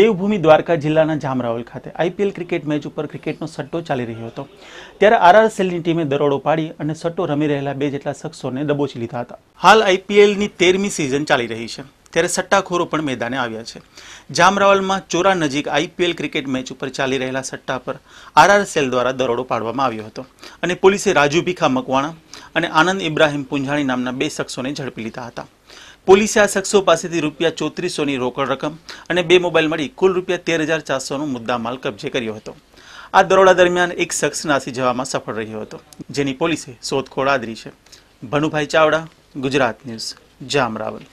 દેવભૂમિ દ્વારકા જિલ્લાના જામરાવલ ખાતે IPL cricket match ઉપર ક્રિકેટનો સટ્ટો ચાલી રહ્યો હતો ત્યારે આરઆર સેલની ટીમે દરોડો પાડી અને સટ્ટો રમી રહેલા બે જેટલા શખ્સોને દબોચી લીધા હતા હાલ આઈપીએલની તેરમી સિઝન ચાલી રહી છે ત્યારે સટ્ટાખોરો પણ મેદાને આવ્યા છે જામરાવલમાં ચોરા નજીક આઈપીએલ ક્રિકેટ મેચ ઉપર ચાલી રહેલા સટ્ટા પર આરઆર સેલ દ્વારા દરોડો પાડવામાં આવ્યો હતો અને પોલીસે રાજુ ભીખા મકવાણા અને આનંદ ઇબ્રાહીમ પુંજાણી નામના બે શખ્સોને ઝડપી લીધા હતા પોલીસે આ શખ્સો પાસેથી રૂપિયા ચોત્રીસોની રોકડ રકમ અને બે મોબાઈલ મળી કુલ રૂપિયા તેર હજાર ચારસોનો મુદ્દામાલ કબજે કર્યો હતો આ દરોડા દરમિયાન એક શખ્સ નાસી જવામાં સફળ રહ્યો હતો જેની પોલીસે શોધખોળ આદરી છે ભનુભાઈ ચાવડા ગુજરાત ન્યૂઝ જામરાવલ